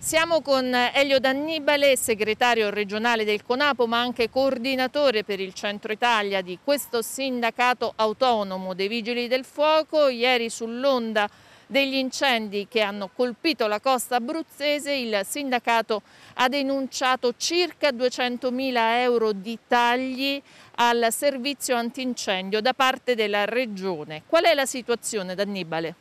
Siamo con Elio D'Annibale, segretario regionale del CONAPO ma anche coordinatore per il Centro Italia di questo sindacato autonomo dei Vigili del Fuoco. Ieri sull'onda degli incendi che hanno colpito la costa abruzzese il sindacato ha denunciato circa 200.000 euro di tagli al servizio antincendio da parte della regione. Qual è la situazione D'Annibale?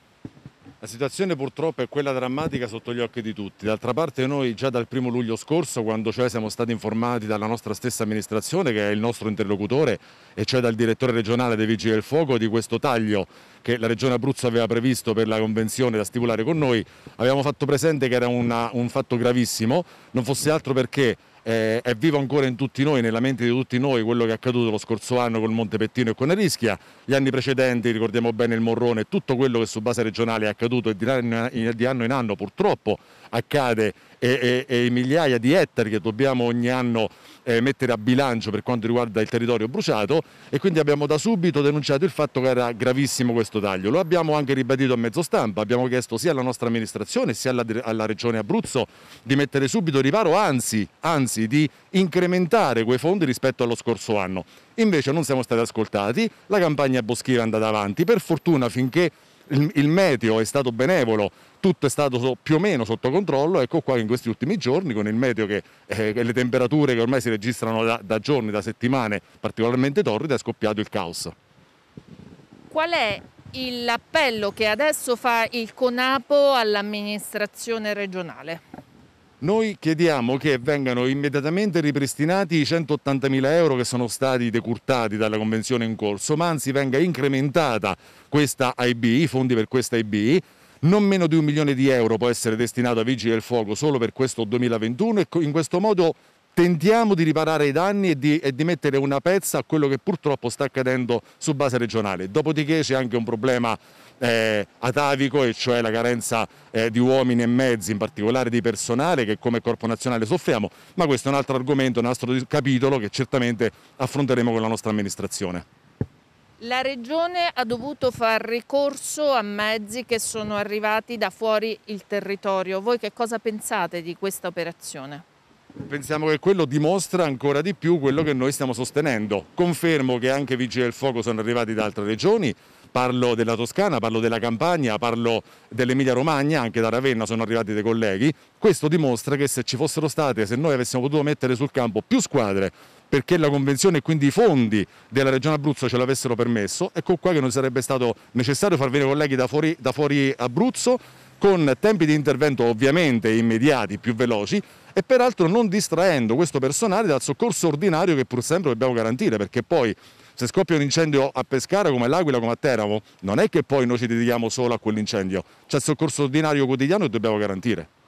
La situazione purtroppo è quella drammatica sotto gli occhi di tutti. D'altra parte noi già dal primo luglio scorso, quando cioè siamo stati informati dalla nostra stessa amministrazione, che è il nostro interlocutore, e cioè dal direttore regionale dei Vigili del Fuoco, di questo taglio che la Regione Abruzzo aveva previsto per la convenzione da stipulare con noi, abbiamo fatto presente che era una, un fatto gravissimo, non fosse altro perché eh, è vivo ancora in tutti noi, nella mente di tutti noi, quello che è accaduto lo scorso anno col Montepettino e con Arischia, gli anni precedenti, ricordiamo bene il Morrone, tutto quello che su base regionale è accaduto e di anno in anno purtroppo accade e, e, e migliaia di ettari che dobbiamo ogni anno eh, mettere a bilancio per quanto riguarda il territorio bruciato e quindi abbiamo da subito denunciato il fatto che era gravissimo questo taglio. Lo abbiamo anche ribadito a mezzo stampa, abbiamo chiesto sia alla nostra amministrazione sia alla, alla regione Abruzzo di mettere subito riparo, anzi, anzi di incrementare quei fondi rispetto allo scorso anno. Invece non siamo stati ascoltati, la campagna boschiva è andata avanti, per fortuna finché il, il meteo è stato benevolo, tutto è stato so, più o meno sotto controllo, ecco qua in questi ultimi giorni con il meteo che eh, le temperature che ormai si registrano da, da giorni, da settimane particolarmente torride, è scoppiato il caos. Qual è l'appello che adesso fa il CONAPO all'amministrazione regionale? Noi chiediamo che vengano immediatamente ripristinati i 180.000 euro che sono stati decurtati dalla convenzione in corso, ma anzi venga incrementata questa IB, i fondi per questa IB, non meno di un milione di euro può essere destinato a Vigili del Fuoco solo per questo 2021 e in questo modo tentiamo di riparare i danni e di, e di, mettere una pezza a quello che purtroppo sta accadendo su base regionale. Dopodiché c'è anche un problema eh, atavico e cioè la carenza eh, di uomini e mezzi, in particolare di personale che come Corpo Nazionale soffriamo, ma questo è un altro argomento, un altro capitolo che certamente affronteremo con la nostra amministrazione. La regione ha dovuto far ricorso a mezzi che sono arrivati da fuori il territorio. Voi che cosa pensate di questa operazione? Pensiamo che quello dimostra ancora di più quello che noi stiamo sostenendo. Confermo che anche vigili del fuoco sono arrivati da altre regioni, parlo della Toscana, parlo della Campania, parlo dell'Emilia Romagna, anche da Ravenna sono arrivati dei colleghi. Questo dimostra che se ci fossero state, se noi avessimo potuto mettere sul campo più squadre, perché la convenzione e quindi i fondi della Regione Abruzzo ce l'avessero permesso, ecco qua che non sarebbe stato necessario far venire colleghi da fuori, da fuori Abruzzo con tempi di intervento ovviamente immediati, più veloci, e peraltro non distraendo questo personale dal soccorso ordinario che pur sempre dobbiamo garantire perché poi se scoppia un incendio a Pescara come l'Aquila, come a Teramo, non è che poi noi ci dedichiamo solo a quell'incendio, c'è il soccorso ordinario quotidiano che dobbiamo garantire.